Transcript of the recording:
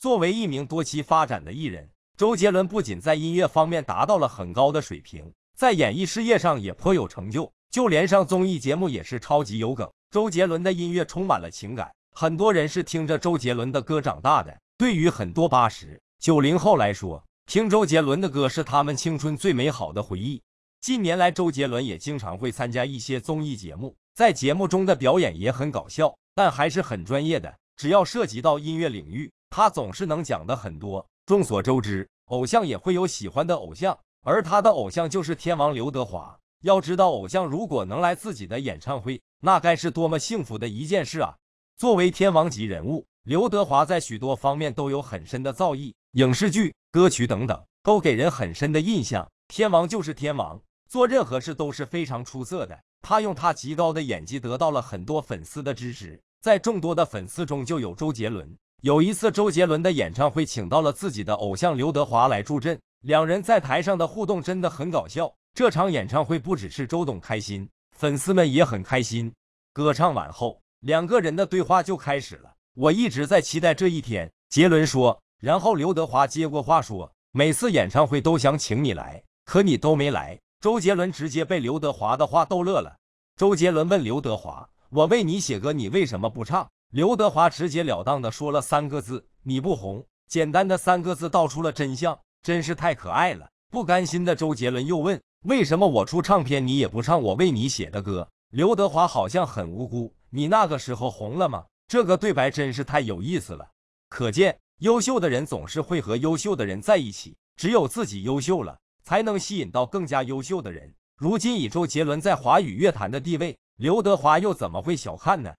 作为一名多栖发展的艺人，周杰伦不仅在音乐方面达到了很高的水平，在演艺事业上也颇有成就。就连上综艺节目也是超级有梗。周杰伦的音乐充满了情感，很多人是听着周杰伦的歌长大的。对于很多八十九零后来说，听周杰伦的歌是他们青春最美好的回忆。近年来，周杰伦也经常会参加一些综艺节目，在节目中的表演也很搞笑，但还是很专业的。只要涉及到音乐领域。他总是能讲的很多。众所周知，偶像也会有喜欢的偶像，而他的偶像就是天王刘德华。要知道，偶像如果能来自己的演唱会，那该是多么幸福的一件事啊！作为天王级人物，刘德华在许多方面都有很深的造诣，影视剧、歌曲等等都给人很深的印象。天王就是天王，做任何事都是非常出色的。他用他极高的演技得到了很多粉丝的支持，在众多的粉丝中就有周杰伦。有一次，周杰伦的演唱会请到了自己的偶像刘德华来助阵，两人在台上的互动真的很搞笑。这场演唱会不只是周董开心，粉丝们也很开心。歌唱完后，两个人的对话就开始了。我一直在期待这一天，杰伦说。然后刘德华接过话说：“每次演唱会都想请你来，可你都没来。”周杰伦直接被刘德华的话逗乐了。周杰伦问刘德华：“我为你写歌，你为什么不唱？”刘德华直截了当的说了三个字：“你不红。”简单的三个字道出了真相，真是太可爱了。不甘心的周杰伦又问：“为什么我出唱片，你也不唱我为你写的歌？”刘德华好像很无辜：“你那个时候红了吗？”这个对白真是太有意思了。可见，优秀的人总是会和优秀的人在一起，只有自己优秀了，才能吸引到更加优秀的人。如今以周杰伦在华语乐坛的地位，刘德华又怎么会小看呢？